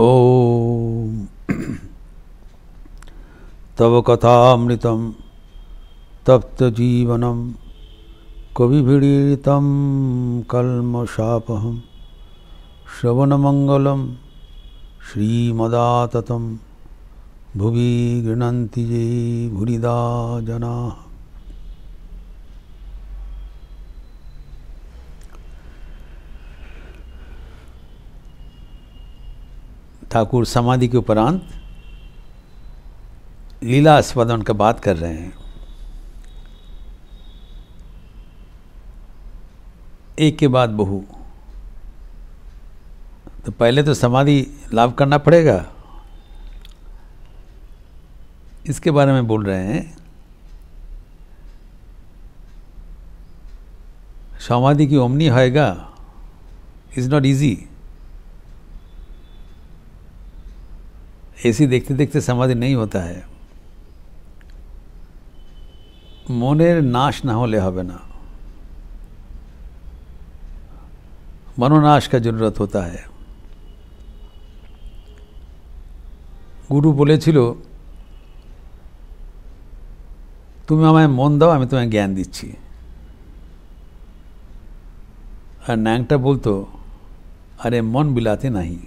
ॐ तव कथामृतं तप्तजीवनं कविभिडीरितं कल्मषापहं श्रवणमङ्गलं श्रीमदात भुवि गृह्णन्ति ये भुरिदा जनाः ठाकुर समाधि के उपरांत लीला आस्वादन का बात कर रहे हैं एक के बाद बहु तो पहले तो समाधि लाभ करना पड़ेगा इसके बारे में बोल रहे हैं समाधि की ओमनी होएगा इज नॉट इजी एसी देखते देखते समाधि नहीं होता है मन नाश ना हम ना मनोनाश का जरूरत होता है गुरु बोले तुम्हें मन दाओ हमें तुम्हें ज्ञान दीची और न्यांगटा बोलत अरे मन बिलाते नहीं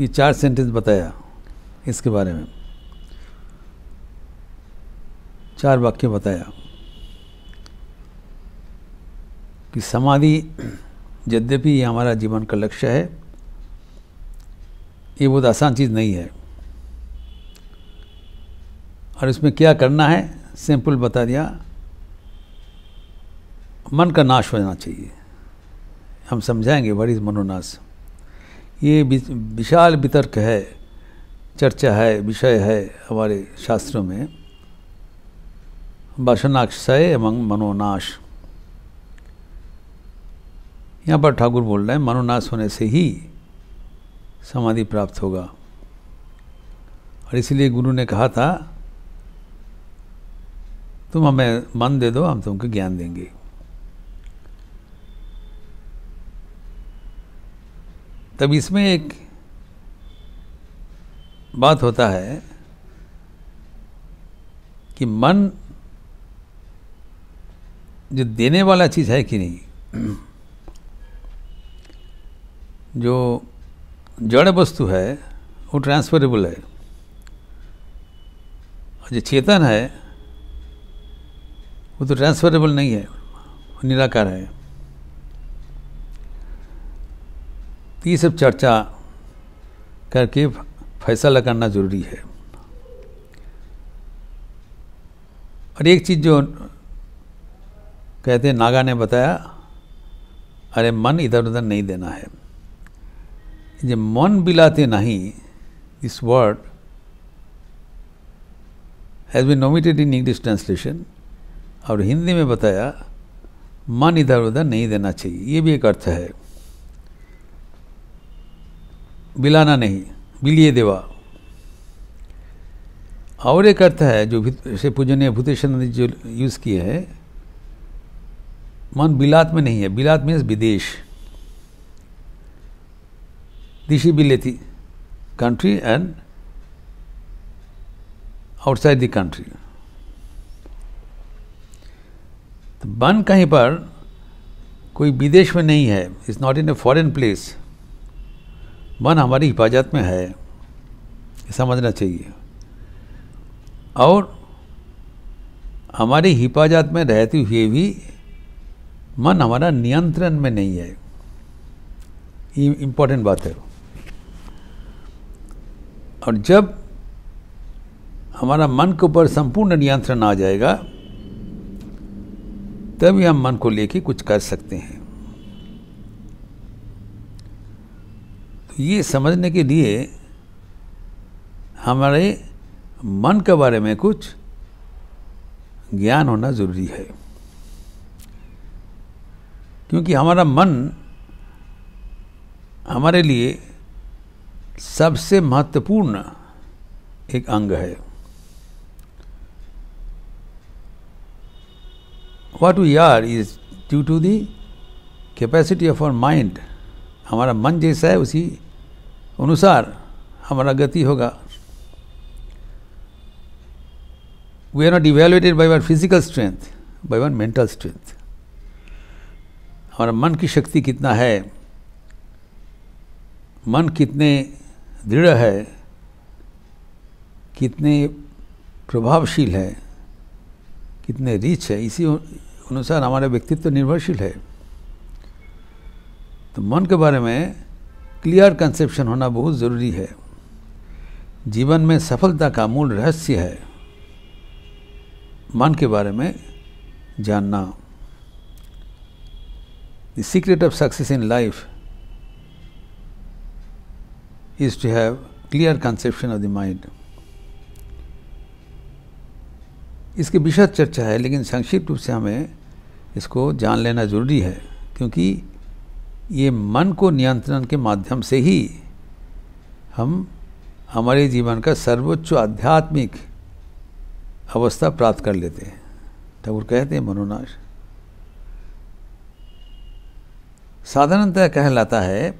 ये चार सेंटेंस बताया इसके बारे में चार वाक्य बताया कि समाधि यद्यपि ये हमारा जीवन का लक्ष्य है ये बहुत आसान चीज़ नहीं है और इसमें क्या करना है सिंपल बता दिया मन का नाश होना चाहिए हम समझाएंगे वट इज़ मनोनाश ये विशाल वितर्क है चर्चा है विषय है हमारे शास्त्रों में वसनाक्षय एवं मनोनाश यहाँ पर ठाकुर बोल रहे हैं मनोनाश होने से ही समाधि प्राप्त होगा और इसलिए गुरु ने कहा था तुम हमें मन दे दो हम तुमको ज्ञान देंगे तब इसमें एक बात होता है कि मन जो देने वाला चीज़ है कि नहीं जो जड़ वस्तु है वो ट्रांसफरेबल है और जो चेतन है वो तो ट्रांसफरेबल नहीं है वो निराकार है तो ये सब चर्चा करके फैसला करना ज़रूरी है और एक चीज़ जो कहते हैं नागा ने बताया अरे मन इधर उधर नहीं देना है जो मन बिलाते नहीं this word has been omitted in English translation और हिंदी में बताया मन इधर उधर नहीं देना चाहिए ये भी एक अर्थ है बिलाना नहीं बिलिए देवा और एक अर्थ है जो से पूजनीय भूतेश्वर ने जो यूज़ किए है मन बिलात में नहीं है बिलात मीन्स विदेश दिशी बिलेती country and outside the country तो मन कहीं पर कोई विदेश में नहीं है it's not in a foreign place मन हमारी हिफाजत में है समझना चाहिए और हमारी हिफाजत में रहते हुए भी मन हमारा नियंत्रण में नहीं है ये इम्पोर्टेंट बात है और जब हमारा मन के ऊपर संपूर्ण नियंत्रण आ जाएगा तभी हम मन को लेके कुछ कर सकते हैं ये समझने के लिए हमारे मन के बारे में कुछ ज्ञान होना जरूरी है क्योंकि हमारा मन हमारे लिए सबसे महत्वपूर्ण एक अंग है what we are is due to the capacity of our mind हमारा मन जैसा है उसी अनुसार हमारा गति होगा we are not evaluated by one physical strength by one mental strength हमारा मन की शक्ति कितना है मन कितने दृढ़ है कितने प्रभावशील है कितने रिच है इसी अनुसार हमारा व्यक्तित्व निर्भरशील है तो मन के बारे में क्लियर कंसेप्शन होना बहुत ज़रूरी है जीवन में सफलता का मूल रहस्य है मन के बारे में जानना the secret of success in life is to have clear conception of the mind इसकी विशद चर्चा है लेकिन संक्षिप्त रूप से हमें इसको जान लेना जरूरी है क्योंकि ये मन को नियंत्रण के माध्यम से ही हम हमारे जीवन का सर्वोच्च आध्यात्मिक अवस्था प्राप्त कर लेते हैं ठाकुर कहते हैं मनोनाश साधारणतः कहलाता है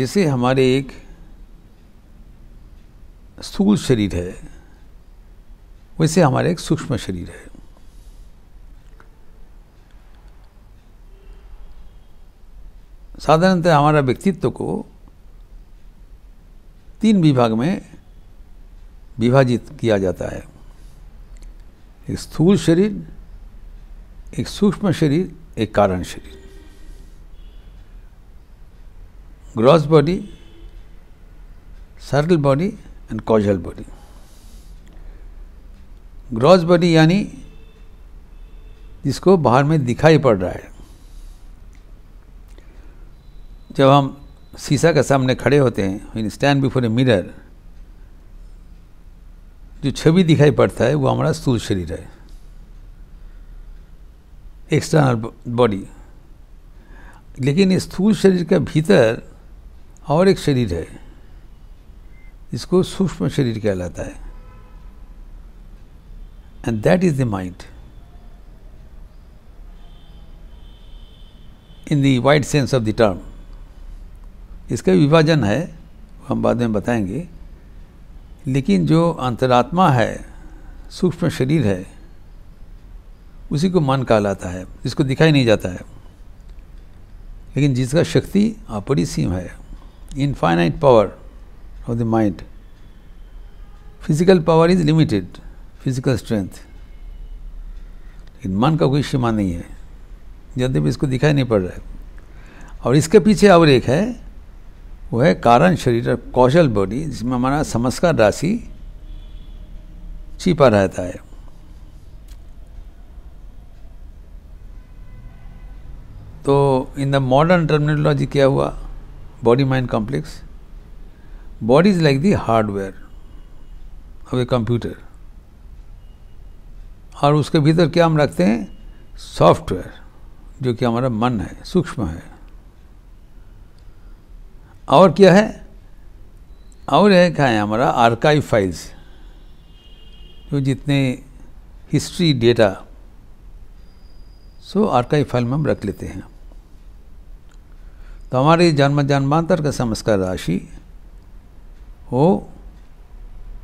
जिसे हमारे एक स्थूल शरीर है वैसे हमारे एक सूक्ष्म शरीर है साधारणतः हमारा व्यक्तित्व को तीन विभाग में विभाजित किया जाता है एक स्थूल शरीर एक सूक्ष्म शरीर एक कारण शरीर gross body subtle body and causal body gross body यानी जिसको बाहर में दिखाई पड़ रहा है जब हम शीशा के सामने खड़े होते हैं in stand before a mirror जो छवि दिखाई पड़ता है वो हमारा स्थूल शरीर है एक्सटर्नल बॉडी लेकिन इस स्थूल शरीर के भीतर और एक शरीर है इसको सूक्ष्म शरीर कहलाता है and that is the mind in the wide sense of the term इसका विभाजन है हम बाद में बताएंगे लेकिन जो अंतरात्मा है सूक्ष्म शरीर है उसी को मन कहलाता है इसको दिखाई नहीं जाता है लेकिन जिसका शक्ति अपरिसीम है infinite power of the mind physical power is limited physical strength लेकिन मन का कोई सीमा नहीं है यद्यपि इसको दिखाई नहीं पड़ रहा है और इसके पीछे और एक है वो है कारण शरीर कौशल बॉडी जिसमें हमारा समस्कार राशि छिपा रहता है तो इन द मॉडर्न टर्मिनोलॉजी क्या हुआ body mind complex body is like the hardware of a computer और उसके भीतर क्या हम रखते हैं सॉफ्टवेयर जो कि हमारा मन है सूक्ष्म है और क्या है और एक है हमारा आर्काइव फाइल्स जो जितने history data so archive file में हम रख लेते हैं तो हमारे जन्म जन्मांतर का संस्कार राशि वो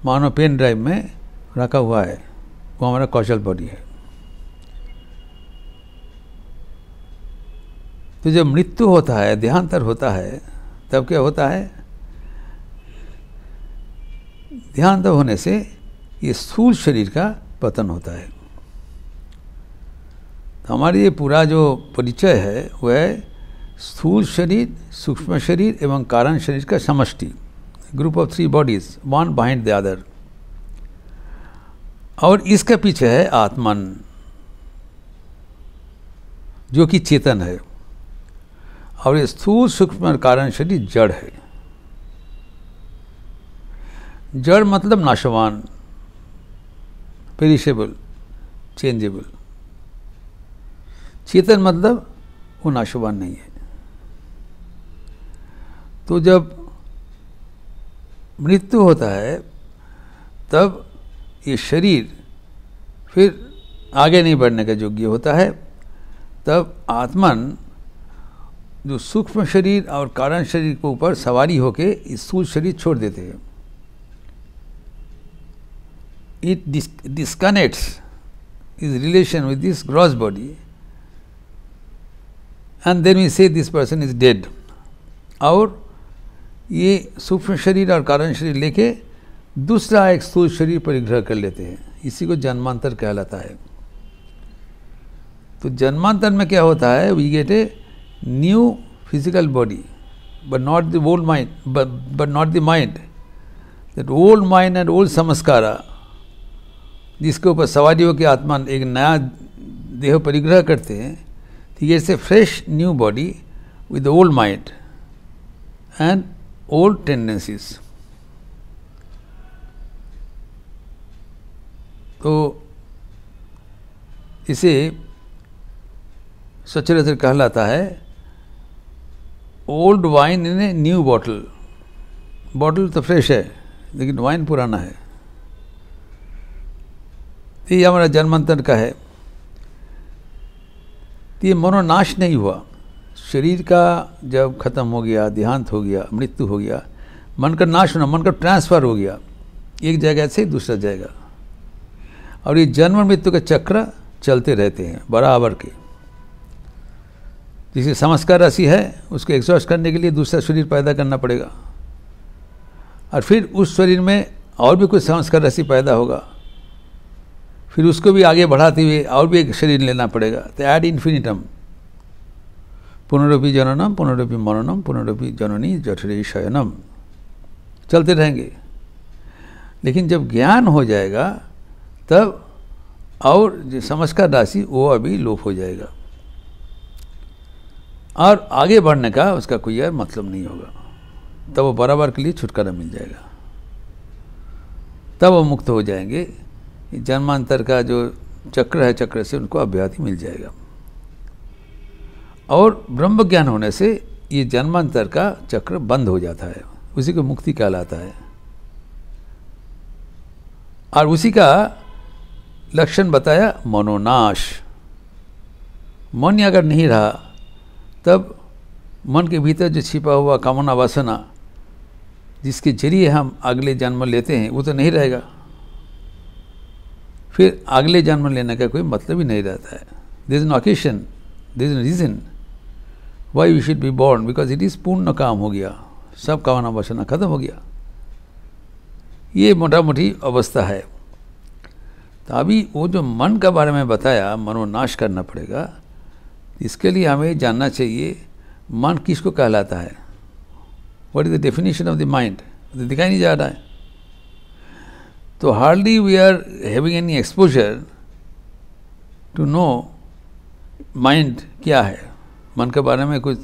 मानव पेन ड्राइव में रखा हुआ है वो हमारा कौशल बॉडी है तो जब मृत्यु होता है देहांतर होता है तब क्या होता है ध्यान तब होने से ये स्थूल शरीर का पतन होता है तो हमारी ये पूरा जो परिचय है वह है स्थूल शरीर सूक्ष्म शरीर एवं कारण शरीर का समष्टि group of three bodies one bind the other और इसके पीछे है आत्मन जो कि चेतन है और स्थूल सूक्ष्म कारण शरीर जड़ है जड़ मतलब नाशवान पेरिशेबल चेंजेबल चेतन मतलब वो नाशवान नहीं है तो जब मृत्यु होता है तब ये शरीर फिर आगे नहीं बढ़ने का योग्य होता है तब आत्मन जो सूक्ष्म शरीर और कारण शरीर के ऊपर सवारी होके स्थूल शरीर छोड़ देते हैं it disconnects is relation with this gross body and then we say this person is dead और ये सूक्ष्म शरीर और कारण शरीर लेके दूसरा एक स्थूल शरीर परिग्रह कर लेते हैं इसी को जन्मांतर कहलाता है तो जन्मांतर में क्या होता है we get a new physical body, but not the old mind, but, but not the mind. That old mind and old samskara, जिसके ऊपर सवारी हो के आत्मा एक नया देह परिग्रह करते हैं तो ये से fresh new body with old mind and old tendencies तो इसे सचराचर कहलाता है old wine in a new bottle bottle तो फ्रेश है लेकिन वाइन पुराना है ये हमारा जन्मांतर का है तो ये मनोनाश नहीं हुआ शरीर का जब खत्म हो गया देहांत हो गया मृत्यु हो गया मन का नाश होना मन का ट्रांसफर हो गया एक जगह से दूसरा जगह और ये जन्म मृत्यु का चक्र चलते रहते हैं बराबर के जिसकी समस्कार राशि है उसको एग्जॉस्ट करने के लिए दूसरा शरीर पैदा करना पड़ेगा और फिर उस शरीर में और भी कुछ संस्कार राशि पैदा होगा फिर उसको भी आगे बढ़ाते हुए और भी एक शरीर लेना पड़ेगा तो ऐड इन्फिनिटम पुनरूपी जननम पुनरूपी मननम पुनरूपी जननी जठरी शयनम चलते रहेंगे लेकिन जब ज्ञान हो जाएगा तब और जो संस्कार राशि वो अभी लोप हो जाएगा और आगे बढ़ने का उसका कोई यार मतलब नहीं होगा तब वो बराबर के लिए छुटकारा मिल जाएगा तब वो मुक्त हो जाएंगे जन्मांतर का जो चक्र है चक्र से उनको अभ्याति मिल जाएगा और ब्रह्म ज्ञान होने से ये जन्मांतर का चक्र बंद हो जाता है उसी को मुक्ति कहलाता है और उसी का लक्षण बताया मनोनाश मन अगर नहीं रहा तब मन के भीतर जो छिपा हुआ कामना वासना जिसके जरिए हम अगले जन्म लेते हैं वो तो नहीं रहेगा फिर अगले जन्म लेने का कोई मतलब ही नहीं रहता है this is occasion this is reason why you should be born because it is पूर्ण काम हो गया सब कामना वासना खत्म हो गया ये मोटा मोटी अवस्था है तो अभी वो जो मन का बारे में बताया मनोनाश करना पड़ेगा इसके लिए हमें जानना चाहिए मन किसको कहलाता है what is the definition of the mind दिखाई नहीं जा रहा है तो hardly we are having any exposure to no mind क्या है मन के बारे में कुछ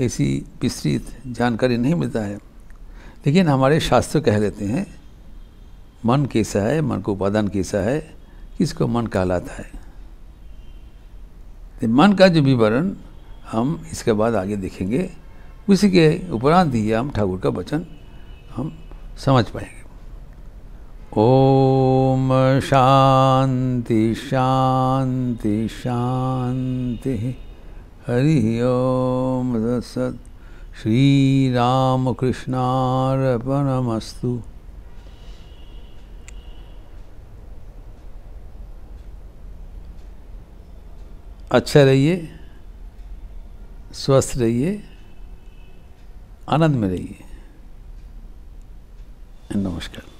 ऐसी विस्तृत जानकारी नहीं मिलता है लेकिन हमारे शास्त्र कह देते हैं मन कैसा है मन को उपादान कैसा है किसको मन कहलाता है मन का जो विवरण हम इसके बाद आगे देखेंगे उसी के उपरांत ही हम ठाकुर का वचन हम समझ पाएंगे ओम शांति शांति शांति हरि ओम सत श्री राम कृष्णार्पणमस्तु अच्छा रहिए स्वस्थ रहिए आनंद में रहिए नमस्कार